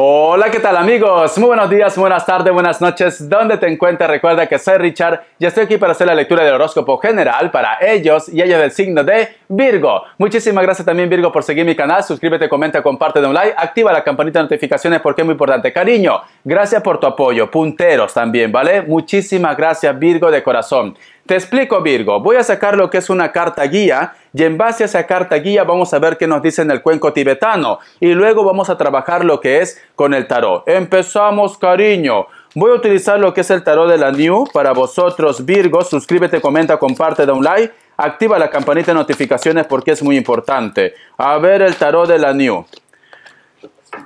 Hola, ¿qué tal amigos? Muy buenos días, buenas tardes, buenas noches, ¿dónde te encuentras? Recuerda que soy Richard y estoy aquí para hacer la lectura del horóscopo general para ellos y ellos del signo de Virgo. Muchísimas gracias también Virgo por seguir mi canal, suscríbete, comenta, comparte, de un like, activa la campanita de notificaciones porque es muy importante. Cariño, gracias por tu apoyo, punteros también, ¿vale? Muchísimas gracias Virgo de corazón. Te explico Virgo, voy a sacar lo que es una carta guía y en base a esa carta guía vamos a ver qué nos dice en el cuenco tibetano y luego vamos a trabajar lo que es con el tarot. Empezamos cariño. Voy a utilizar lo que es el tarot de la New para vosotros Virgo. Suscríbete, comenta, comparte, da un like. Activa la campanita de notificaciones porque es muy importante. A ver el tarot de la New.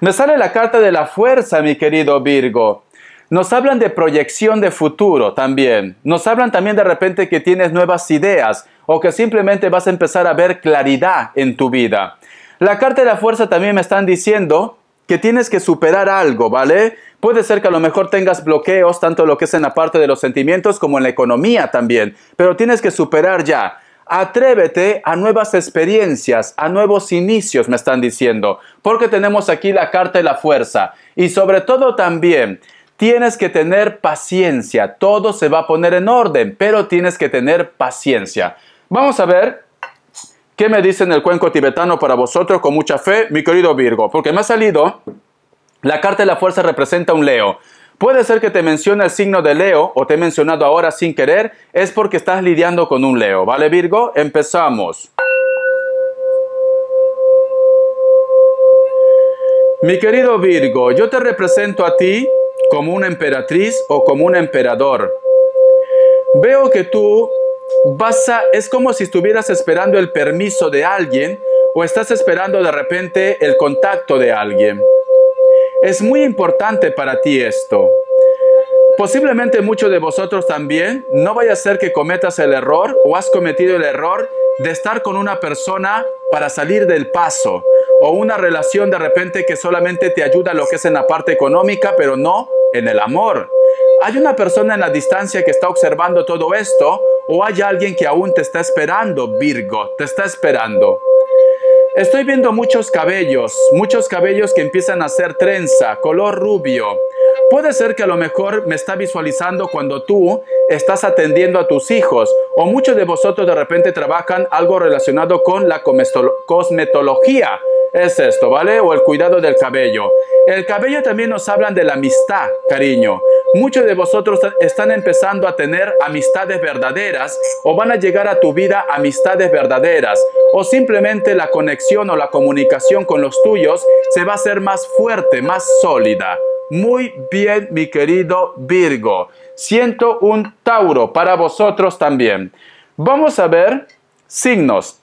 Me sale la carta de la fuerza, mi querido Virgo. Nos hablan de proyección de futuro también. Nos hablan también de repente que tienes nuevas ideas o que simplemente vas a empezar a ver claridad en tu vida. La carta de la fuerza también me están diciendo que tienes que superar algo, ¿vale? Puede ser que a lo mejor tengas bloqueos, tanto lo que es en la parte de los sentimientos como en la economía también, pero tienes que superar ya. Atrévete a nuevas experiencias, a nuevos inicios, me están diciendo, porque tenemos aquí la carta de la fuerza y sobre todo también Tienes que tener paciencia. Todo se va a poner en orden, pero tienes que tener paciencia. Vamos a ver qué me dice en el cuenco tibetano para vosotros con mucha fe, mi querido Virgo, porque me ha salido la carta de la fuerza representa un Leo. Puede ser que te mencione el signo de Leo o te he mencionado ahora sin querer, es porque estás lidiando con un Leo, ¿vale Virgo? Empezamos. Mi querido Virgo, yo te represento a ti como una emperatriz o como un emperador. Veo que tú vas a, es como si estuvieras esperando el permiso de alguien o estás esperando de repente el contacto de alguien. Es muy importante para ti esto. Posiblemente muchos de vosotros también, no vaya a ser que cometas el error o has cometido el error de estar con una persona para salir del paso o una relación de repente que solamente te ayuda a lo que es en la parte económica, pero no en el amor. ¿Hay una persona en la distancia que está observando todo esto? ¿O hay alguien que aún te está esperando, Virgo? Te está esperando. Estoy viendo muchos cabellos, muchos cabellos que empiezan a ser trenza, color rubio. Puede ser que a lo mejor me está visualizando cuando tú estás atendiendo a tus hijos o muchos de vosotros de repente trabajan algo relacionado con la cosmetología. Es esto, ¿vale? O el cuidado del cabello. El cabello también nos hablan de la amistad, cariño. Muchos de vosotros están empezando a tener amistades verdaderas o van a llegar a tu vida amistades verdaderas o simplemente la conexión o la comunicación con los tuyos se va a hacer más fuerte, más sólida. Muy bien, mi querido Virgo. Siento un Tauro para vosotros también. Vamos a ver signos.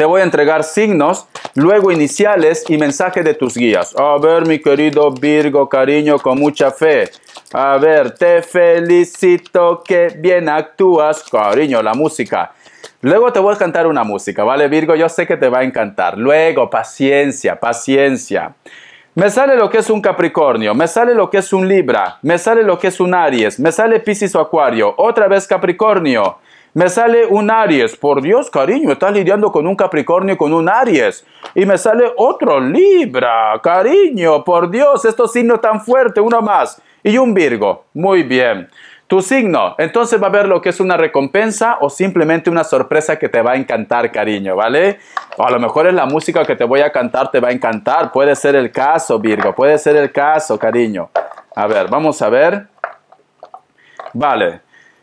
Te voy a entregar signos, luego iniciales y mensaje de tus guías. A ver, mi querido Virgo, cariño, con mucha fe. A ver, te felicito que bien actúas, cariño, la música. Luego te voy a cantar una música, ¿vale, Virgo? Yo sé que te va a encantar. Luego, paciencia, paciencia. Me sale lo que es un Capricornio, me sale lo que es un Libra, me sale lo que es un Aries, me sale Piscis o Acuario, otra vez Capricornio. Me sale un Aries. Por Dios, cariño, estás lidiando con un Capricornio y con un Aries. Y me sale otro Libra. Cariño, por Dios, estos signos tan fuertes, uno más. Y un Virgo. Muy bien. Tu signo. Entonces va a ver lo que es una recompensa o simplemente una sorpresa que te va a encantar, cariño, ¿vale? O a lo mejor es la música que te voy a cantar, te va a encantar. Puede ser el caso, Virgo. Puede ser el caso, cariño. A ver, vamos a ver. Vale.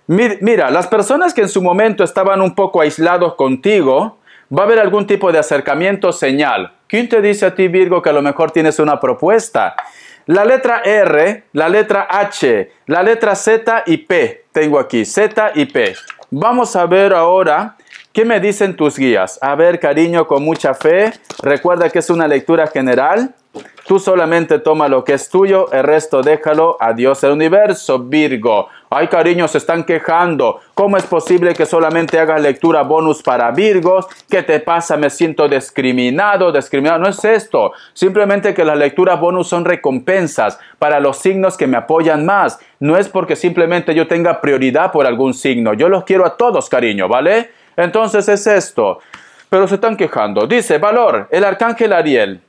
Mira, las personas que en su momento estaban un poco aislados contigo, va a haber algún tipo de acercamiento señal. ¿Quién te dice a ti, Virgo, que a lo mejor tienes una propuesta? La letra R, la letra H, la letra Z y P. Tengo aquí, Z y P. Vamos a ver ahora qué me dicen tus guías. A ver, cariño, con mucha fe. Recuerda que es una lectura general. Tú solamente toma lo que es tuyo, el resto déjalo a Dios el universo, Virgo. Ay, cariño, se están quejando. ¿Cómo es posible que solamente hagas lectura bonus para Virgos? ¿Qué te pasa? Me siento discriminado, discriminado. No es esto. Simplemente que las lecturas bonus son recompensas para los signos que me apoyan más. No es porque simplemente yo tenga prioridad por algún signo. Yo los quiero a todos, cariño, ¿vale? Entonces es esto. Pero se están quejando. Dice, valor, el arcángel Ariel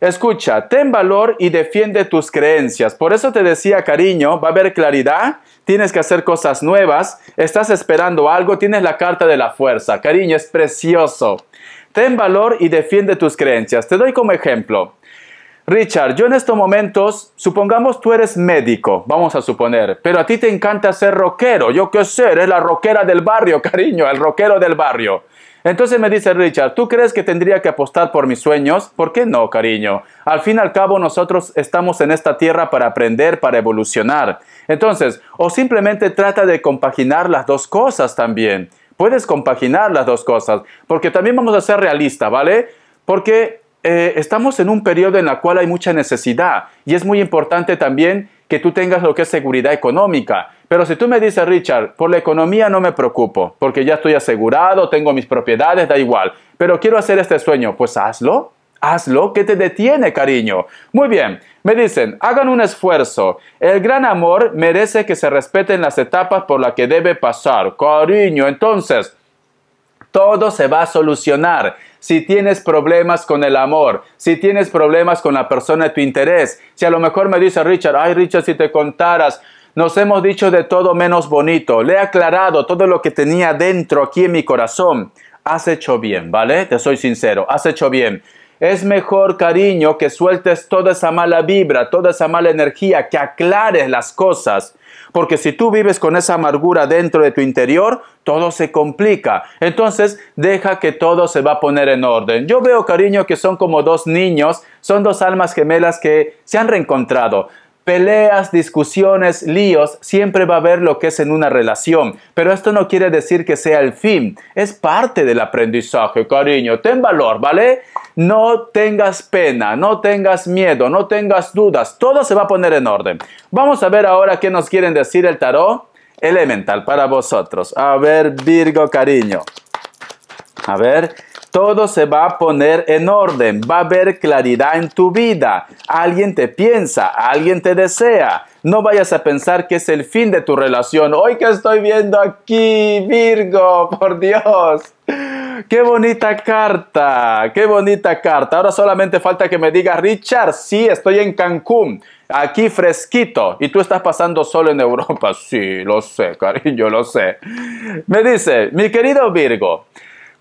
Escucha, ten valor y defiende tus creencias. Por eso te decía, cariño, va a haber claridad, tienes que hacer cosas nuevas, estás esperando algo, tienes la carta de la fuerza. Cariño, es precioso. Ten valor y defiende tus creencias. Te doy como ejemplo. Richard, yo en estos momentos, supongamos tú eres médico, vamos a suponer, pero a ti te encanta ser rockero, yo qué sé, eres la rockera del barrio, cariño, el rockero del barrio. Entonces me dice Richard, ¿tú crees que tendría que apostar por mis sueños? ¿Por qué no, cariño? Al fin y al cabo nosotros estamos en esta tierra para aprender, para evolucionar. Entonces, o simplemente trata de compaginar las dos cosas también. Puedes compaginar las dos cosas, porque también vamos a ser realistas, ¿vale? Porque eh, estamos en un periodo en el cual hay mucha necesidad y es muy importante también que tú tengas lo que es seguridad económica. Pero si tú me dices, Richard, por la economía no me preocupo, porque ya estoy asegurado, tengo mis propiedades, da igual, pero quiero hacer este sueño, pues hazlo. Hazlo, ¿Qué te detiene, cariño? Muy bien, me dicen, hagan un esfuerzo. El gran amor merece que se respeten las etapas por las que debe pasar. Cariño, entonces, todo se va a solucionar. Si tienes problemas con el amor, si tienes problemas con la persona de tu interés, si a lo mejor me dice Richard, ay Richard, si te contaras, nos hemos dicho de todo menos bonito. Le he aclarado todo lo que tenía dentro aquí en mi corazón. Has hecho bien, ¿vale? Te soy sincero, has hecho bien. Es mejor, cariño, que sueltes toda esa mala vibra, toda esa mala energía, que aclares las cosas. Porque si tú vives con esa amargura dentro de tu interior, todo se complica. Entonces, deja que todo se va a poner en orden. Yo veo, cariño, que son como dos niños, son dos almas gemelas que se han reencontrado peleas, discusiones, líos, siempre va a haber lo que es en una relación. Pero esto no quiere decir que sea el fin, es parte del aprendizaje, cariño. Ten valor, ¿vale? No tengas pena, no tengas miedo, no tengas dudas, todo se va a poner en orden. Vamos a ver ahora qué nos quieren decir el tarot elemental para vosotros. A ver, Virgo, cariño. A ver, todo se va a poner en orden, va a haber claridad en tu vida. Alguien te piensa, alguien te desea. No vayas a pensar que es el fin de tu relación. Hoy que estoy viendo aquí, Virgo, por Dios. Qué bonita carta, qué bonita carta. Ahora solamente falta que me diga, Richard, sí, estoy en Cancún, aquí fresquito, y tú estás pasando solo en Europa. Sí, lo sé, cariño, lo sé. Me dice, mi querido Virgo,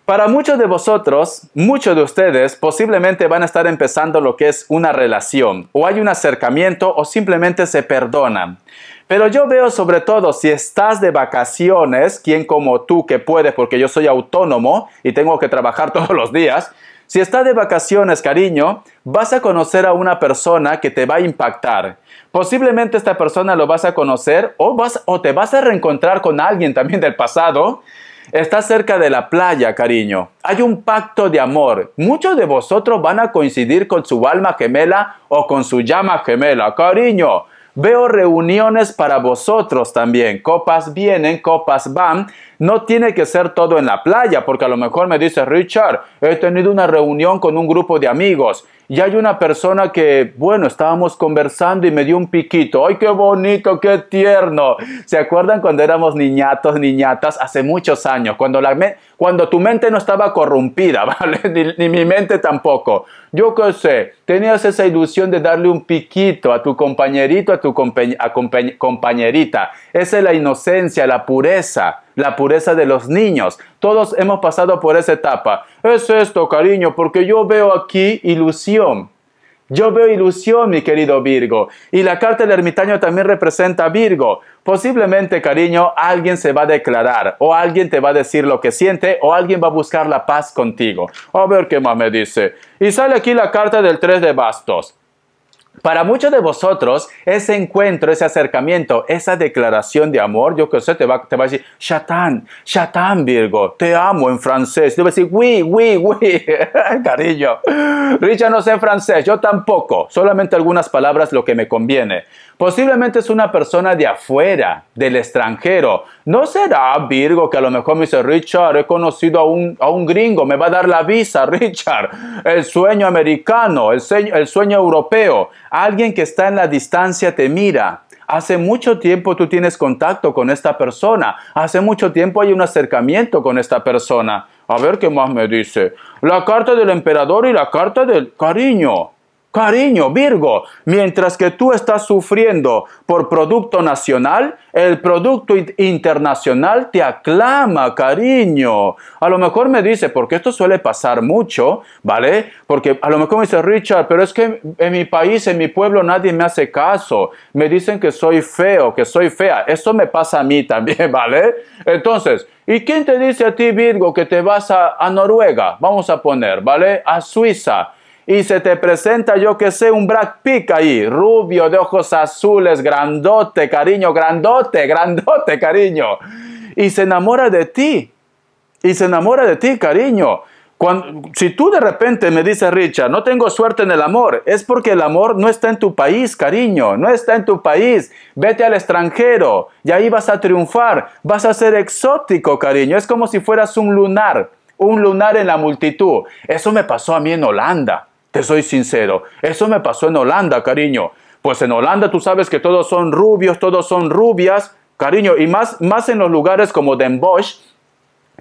para muchos de vosotros, muchos de ustedes posiblemente van a estar empezando lo que es una relación, o hay un acercamiento, o simplemente se perdonan. Pero yo veo sobre todo si estás de vacaciones, quien como tú que puedes, porque yo soy autónomo y tengo que trabajar todos los días, si estás de vacaciones, cariño, vas a conocer a una persona que te va a impactar. Posiblemente esta persona lo vas a conocer o, vas, o te vas a reencontrar con alguien también del pasado Está cerca de la playa, cariño. Hay un pacto de amor. Muchos de vosotros van a coincidir con su alma gemela o con su llama gemela, cariño. Veo reuniones para vosotros también. Copas vienen, copas van. No tiene que ser todo en la playa, porque a lo mejor me dice Richard, he tenido una reunión con un grupo de amigos y hay una persona que, bueno, estábamos conversando y me dio un piquito. ¡Ay, qué bonito, qué tierno! ¿Se acuerdan cuando éramos niñatos, niñatas, hace muchos años? Cuando, la cuando tu mente no estaba corrompida, ¿vale? Ni, mi mente tampoco. Yo qué sé, tenías esa ilusión de darle un piquito a tu compañerito, a tu compañerita. Esa es la inocencia, la pureza la pureza de los niños. Todos hemos pasado por esa etapa. Es esto, cariño, porque yo veo aquí ilusión. Yo veo ilusión, mi querido Virgo. Y la carta del ermitaño también representa a Virgo. Posiblemente, cariño, alguien se va a declarar, o alguien te va a decir lo que siente, o alguien va a buscar la paz contigo. A ver qué más me dice. Y sale aquí la carta del 3 de bastos. Para muchos de vosotros, ese encuentro, ese acercamiento, esa declaración de amor, yo que sé, te va, te va a decir, Shatán, Shatán Virgo, te amo en francés. Te va a decir, oui, oui, oui, cariño. Richard no sé francés, yo tampoco, solamente algunas palabras lo que me conviene. Posiblemente es una persona de afuera, del extranjero. ¿No será Virgo que a lo mejor me dice, Richard, he conocido a un, gringo, me va a dar la visa, Richard? El sueño americano, el, sueño, el sueño europeo. Alguien que está en la distancia te mira. Hace mucho tiempo tú tienes contacto con esta persona. Hace mucho tiempo hay un acercamiento con esta persona. A ver qué más me dice. La carta del emperador y la carta del cariño. Cariño, Virgo, mientras que tú estás sufriendo por producto nacional, el producto internacional te aclama, cariño. A lo mejor me dice, porque esto suele pasar mucho, ¿vale? Porque a lo mejor me dice, Richard, pero es que en mi país, en mi pueblo, nadie me hace caso. Me dicen que soy feo, que soy fea. Eso me pasa a mí también, ¿vale? Entonces, ¿y quién te dice a ti, Virgo, que te vas a, a Noruega? Vamos a poner, ¿vale? A Suiza y se te presenta, yo que sé, un black Pitt ahí, rubio, de ojos azules, grandote, cariño, grandote, grandote, cariño. Y se enamora de ti. Y se enamora de ti, cariño. Cuando, si tú de repente me dices, Richard, no tengo suerte en el amor, es porque el amor no está en tu país, cariño, no está en tu país. Vete al extranjero y ahí vas a triunfar, vas a ser exótico, cariño. Es como si fueras un lunar, un lunar en la multitud. Eso me pasó a mí en Holanda. Te soy sincero, eso me pasó en Holanda, cariño. Pues en Holanda tú sabes que todos son rubios, todos son rubias, cariño, y más, más en los lugares como Den Bosch,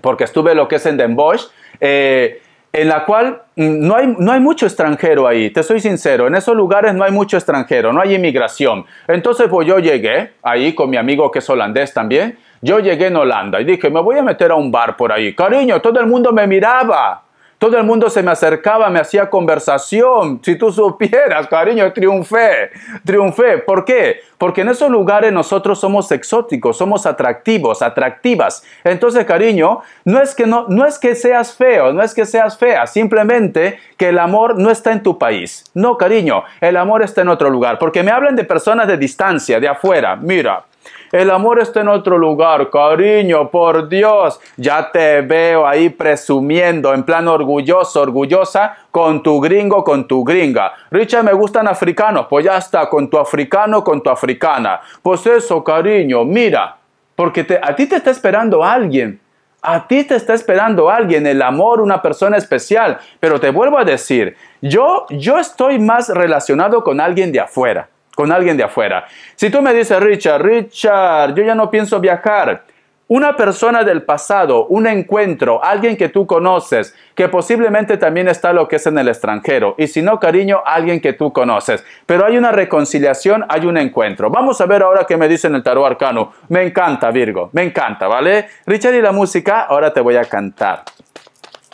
porque estuve lo que es en Den Bosch, eh, en la cual mm, no hay, no hay mucho extranjero ahí, te soy sincero, en esos lugares no hay mucho extranjero, no hay inmigración. Entonces pues yo llegué ahí con mi amigo que es holandés también, yo llegué en Holanda y dije, me voy a meter a un bar por ahí, cariño, todo el mundo me miraba, todo el mundo se me acercaba, me hacía conversación. Si tú supieras, cariño, triunfé, triunfé. ¿Por qué? Porque en esos lugares nosotros somos exóticos, somos atractivos, atractivas. Entonces, cariño, no es que, no, no es que seas feo, no es que seas fea, simplemente que el amor no está en tu país. No, cariño, el amor está en otro lugar. Porque me hablan de personas de distancia, de afuera. Mira, el amor está en otro lugar, cariño, por Dios. Ya te veo ahí presumiendo, en plan orgulloso, orgullosa, con tu gringo, con tu gringa. Richard, me gustan africanos. Pues ya está, con tu africano, con tu africana. Pues eso, cariño, mira. Porque a ti te está esperando alguien. A ti te está esperando alguien, el amor, una persona especial. Pero te vuelvo a decir, yo, yo estoy más relacionado con alguien de afuera con alguien de afuera. Si tú me dices, Richard, Richard, yo ya no pienso viajar. Una persona del pasado, un encuentro, alguien que tú conoces, que posiblemente también está lo que es en el extranjero. Y si no, cariño, alguien que tú conoces. Pero hay una reconciliación, hay un encuentro. Vamos a ver ahora qué me dicen el tarot arcano. Me encanta, Virgo, me encanta, ¿vale? Richard y la música, ahora te voy a cantar.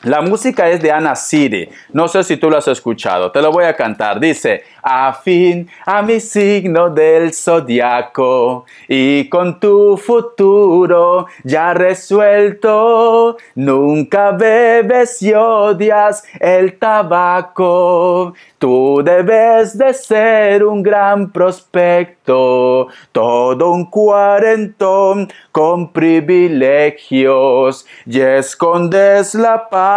La música es de Ana Siri. No sé si tú lo has escuchado. Te lo voy a cantar. Dice, fin a mi signo del zodiaco y con tu futuro ya resuelto. Nunca bebes y odias el tabaco. Tú debes de ser un gran prospecto, todo un cuarentón con privilegios y escondes la paz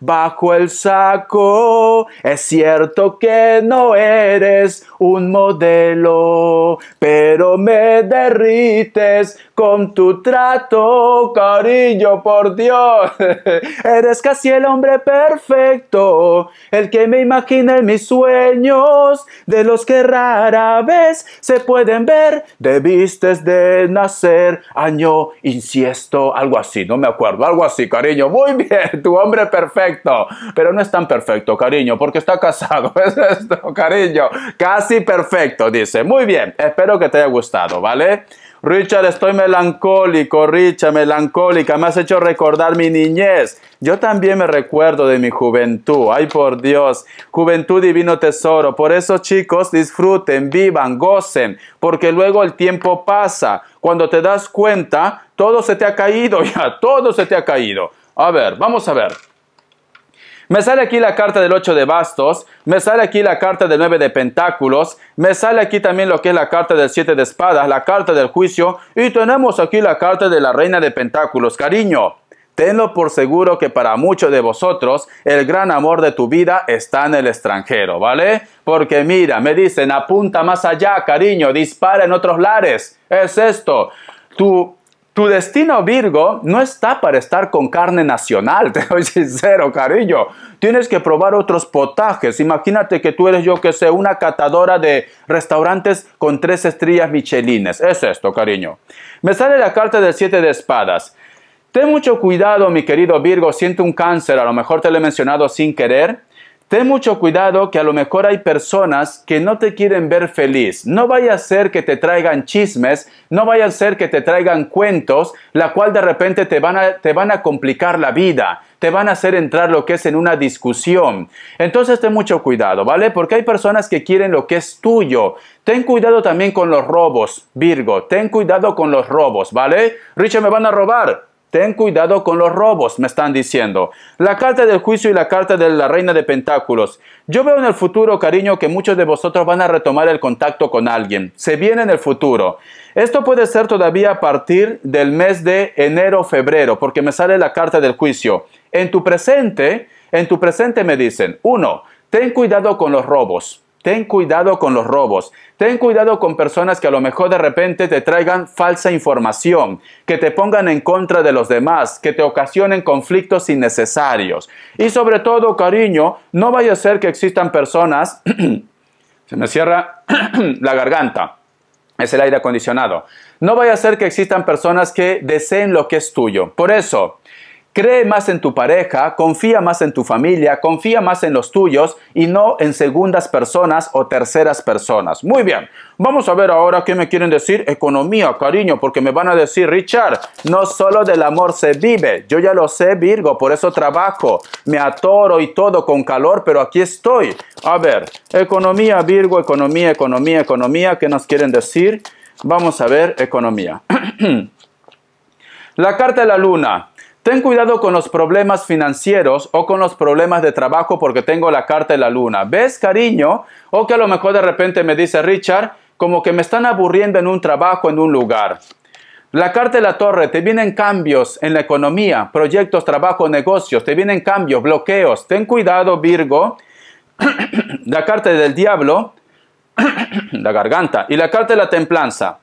bajo el saco. Es cierto que no eres un modelo, pero me derrites con tu trato, cariño, por Dios. eres casi el hombre perfecto, el que me imagina en mis sueños, de los que rara vez se pueden ver. Debiste de nacer año insisto algo así, no me acuerdo, algo así, cariño. Muy bien. tu hombre perfecto. Pero no es tan perfecto, cariño, porque está casado. Es esto, cariño. Casi perfecto, dice. Muy bien, espero que te haya gustado, ¿vale? Richard, estoy melancólico, Richard, melancólica, me has hecho recordar mi niñez. Yo también me recuerdo de mi juventud, ay por Dios, juventud divino tesoro. Por eso chicos, disfruten, vivan, gocen, porque luego el tiempo pasa. Cuando te das cuenta, todo se te ha caído ya, todo se te ha caído. A ver, vamos a ver. Me sale aquí la carta del 8 de bastos, me sale aquí la carta del 9 de pentáculos, me sale aquí también lo que es la carta del 7 de espadas, la carta del juicio y tenemos aquí la carta de la reina de pentáculos. Cariño, tenlo por seguro que para muchos de vosotros el gran amor de tu vida está en el extranjero, ¿vale? Porque mira, me dicen, apunta más allá, cariño, dispara en otros lares. Es esto. Tu tu destino Virgo no está para estar con carne nacional, te doy sincero, cariño. Tienes que probar otros potajes. Imagínate que tú eres yo que sé, una catadora de restaurantes con tres estrellas michelines. Es esto, cariño. Me sale la carta del siete de espadas. Ten mucho cuidado, mi querido Virgo, siente un cáncer, a lo mejor te lo he mencionado sin querer. Ten mucho cuidado que a lo mejor hay personas que no te quieren ver feliz. No vaya a ser que te traigan chismes, no vaya a ser que te traigan cuentos, la cual de repente te van a, te van a complicar la vida, te van a hacer entrar lo que es en una discusión. Entonces ten mucho cuidado, ¿vale? Porque hay personas que quieren lo que es tuyo. Ten cuidado también con los robos, Virgo. Ten cuidado con los robos, ¿vale? Richard, me van a robar. Ten cuidado con los robos, me están diciendo. La carta del juicio y la carta de la reina de pentáculos. Yo veo en el futuro, cariño, que muchos de vosotros van a retomar el contacto con alguien. Se viene en el futuro. Esto puede ser todavía a partir del mes de enero, febrero, porque me sale la carta del juicio. En tu presente, en tu presente me dicen, uno, ten cuidado con los robos. Ten cuidado con los robos. Ten cuidado con personas que a lo mejor de repente te traigan falsa información, que te pongan en contra de los demás, que te ocasionen conflictos innecesarios. Y sobre todo, cariño, no vaya a ser que existan personas... se me cierra la garganta. Es el aire acondicionado. No vaya a ser que existan personas que deseen lo que es tuyo. Por eso, Cree más en tu pareja, confía más en tu familia, confía más en los tuyos y no en segundas personas o terceras personas. Muy bien, vamos a ver ahora qué me quieren decir economía, cariño, porque me van a decir, Richard, no solo del amor se vive, yo ya lo sé, Virgo, por eso trabajo, me atoro y todo con calor, pero aquí estoy. A ver, economía, Virgo, economía, economía, economía, ¿qué nos quieren decir? Vamos a ver, economía. la carta de la luna. Ten cuidado con los problemas financieros o con los problemas de trabajo porque tengo la carta de la luna. ¿Ves, cariño? O que a lo mejor de repente me dice Richard, como que me están aburriendo en un trabajo, en un lugar. La carta de la torre, te vienen cambios en la economía, proyectos, trabajo, negocios, te vienen cambios, bloqueos. Ten cuidado, Virgo. la carta del diablo, la garganta. Y la carta de la templanza.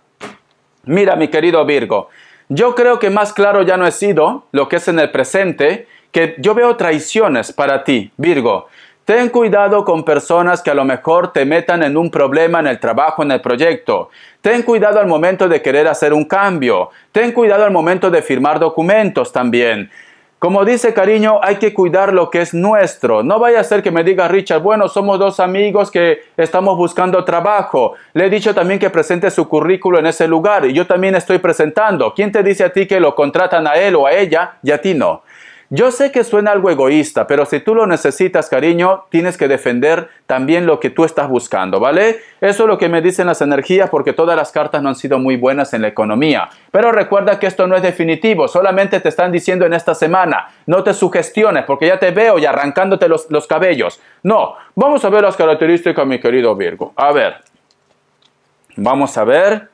Mira, mi querido Virgo, yo creo que más claro ya no he sido lo que es en el presente, que yo veo traiciones para ti, Virgo. Ten cuidado con personas que a lo mejor te metan en un problema en el trabajo, en el proyecto. Ten cuidado al momento de querer hacer un cambio. Ten cuidado al momento de firmar documentos también. Como dice cariño, hay que cuidar lo que es nuestro. No vaya a ser que me diga Richard, bueno, somos dos amigos que estamos buscando trabajo. Le he dicho también que presente su currículo en ese lugar y yo también estoy presentando. ¿Quién te dice a ti que lo contratan a él o a ella y a ti no? Yo sé que suena algo egoísta, pero si tú lo necesitas, cariño, tienes que defender también lo que tú estás buscando, ¿vale? Eso es lo que me dicen las energías porque todas las cartas no han sido muy buenas en la economía. Pero recuerda que esto no es definitivo, solamente te están diciendo en esta semana, no te sugestiones porque ya te veo y arrancándote los, los cabellos. No, vamos a ver las características, mi querido Virgo. A ver, vamos a ver.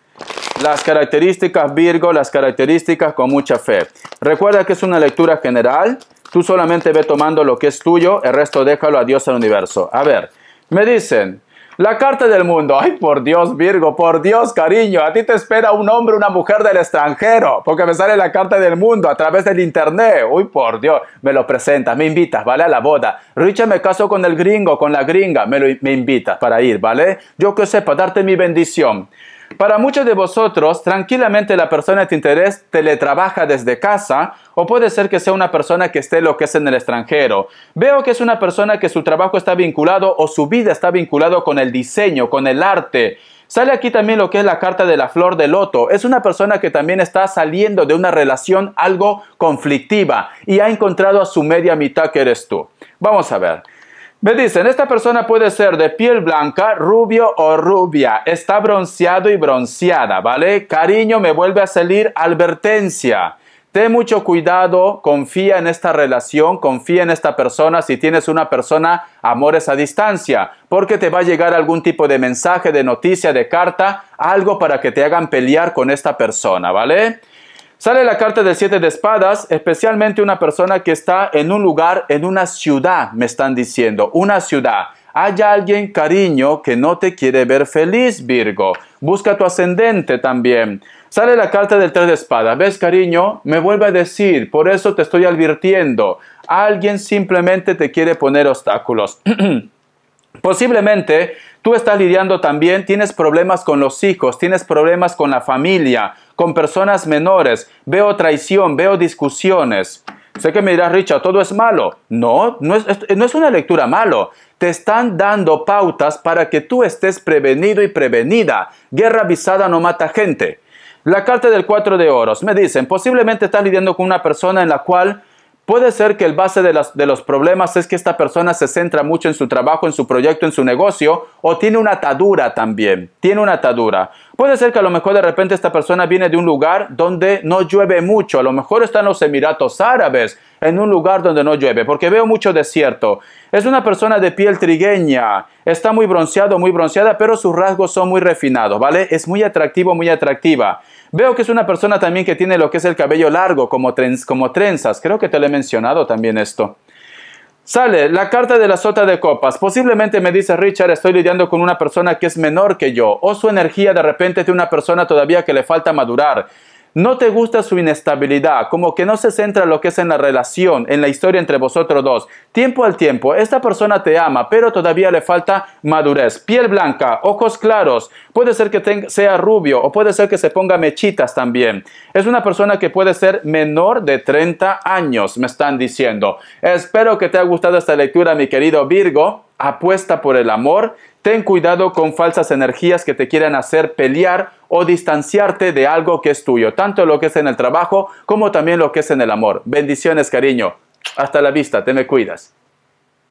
Las características Virgo, las características con mucha fe. Recuerda que es una lectura general. Tú solamente ve tomando lo que es tuyo, el resto déjalo a Dios al universo. A ver, me dicen, la carta del mundo. Ay, por Dios, Virgo, por Dios, cariño. A ti te espera un hombre, una mujer del extranjero. Porque me sale la carta del mundo a través del internet. Uy, por Dios. Me lo presentas, me invitas, ¿vale? A la boda. Richard, me caso con el gringo, con la gringa. Me, lo, me invitas para ir, ¿vale? Yo que sepa, darte mi bendición. Para muchos de vosotros, tranquilamente la persona de interés teletrabaja desde casa o puede ser que sea una persona que esté lo que es en el extranjero. Veo que es una persona que su trabajo está vinculado o su vida está vinculado con el diseño, con el arte. Sale aquí también lo que es la carta de la flor de loto. Es una persona que también está saliendo de una relación algo conflictiva y ha encontrado a su media mitad que eres tú. Vamos a ver. Me dicen, esta persona puede ser de piel blanca, rubio o rubia. Está bronceado y bronceada, ¿vale? Cariño, me vuelve a salir advertencia. Ten mucho cuidado, confía en esta relación, confía en esta persona si tienes una persona amores a distancia, porque te va a llegar algún tipo de mensaje, de noticia, de carta, algo para que te hagan pelear con esta persona, ¿vale? Sale la carta del siete de espadas, especialmente una persona que está en un lugar, en una ciudad, me están diciendo, una ciudad. Hay alguien, cariño, que no te quiere ver feliz, Virgo. Busca tu ascendente también. Sale la carta del tres de espadas. ¿Ves, cariño? Me vuelve a decir, por eso te estoy advirtiendo. Alguien simplemente te quiere poner obstáculos. Posiblemente tú estás lidiando también, tienes problemas con los hijos, tienes problemas con la familia, con personas menores, veo traición, veo discusiones. Sé que me dirás, Richard, todo es malo. No, no es, no es una lectura malo. Te están dando pautas para que tú estés prevenido y prevenida. Guerra avisada no mata gente. La carta del cuatro de oros me dicen, posiblemente estás lidiando con una persona en la cual Puede ser que el base de, los problemas es que esta persona se centra mucho en su trabajo, en su proyecto, en su negocio, o tiene una atadura también, tiene una atadura. Puede ser que a lo mejor de repente esta persona viene de un lugar donde no llueve mucho, a lo mejor están los Emiratos Árabes, en un lugar donde no llueve, porque veo mucho desierto. Es una persona de piel trigueña, está muy bronceado, muy bronceada, pero sus rasgos son muy refinados, ¿vale? Es muy atractivo, muy atractiva. Veo que es una persona también que tiene lo que es el cabello largo, como, como trenzas. Creo que te lo he mencionado también esto. Sale la carta de la sota de copas. Posiblemente me dice Richard, estoy lidiando con una persona que es menor que yo, o su energía de repente de una persona todavía que le falta madurar no te gusta su inestabilidad, como que no se centra lo que es en la relación, en la historia entre vosotros dos. Tiempo al tiempo, esta persona te ama, pero todavía le falta madurez. Piel blanca, ojos claros, puede ser que sea rubio o puede ser que se ponga mechitas también. Es una persona que puede ser menor de 30 años, me están diciendo. Espero que te haya gustado esta lectura, mi querido Virgo apuesta por el amor, ten cuidado con falsas energías que te quieran hacer pelear o distanciarte de algo que es tuyo, tanto lo que es en el trabajo como también lo que es en el amor. Bendiciones, cariño. Hasta la vista, te me cuidas.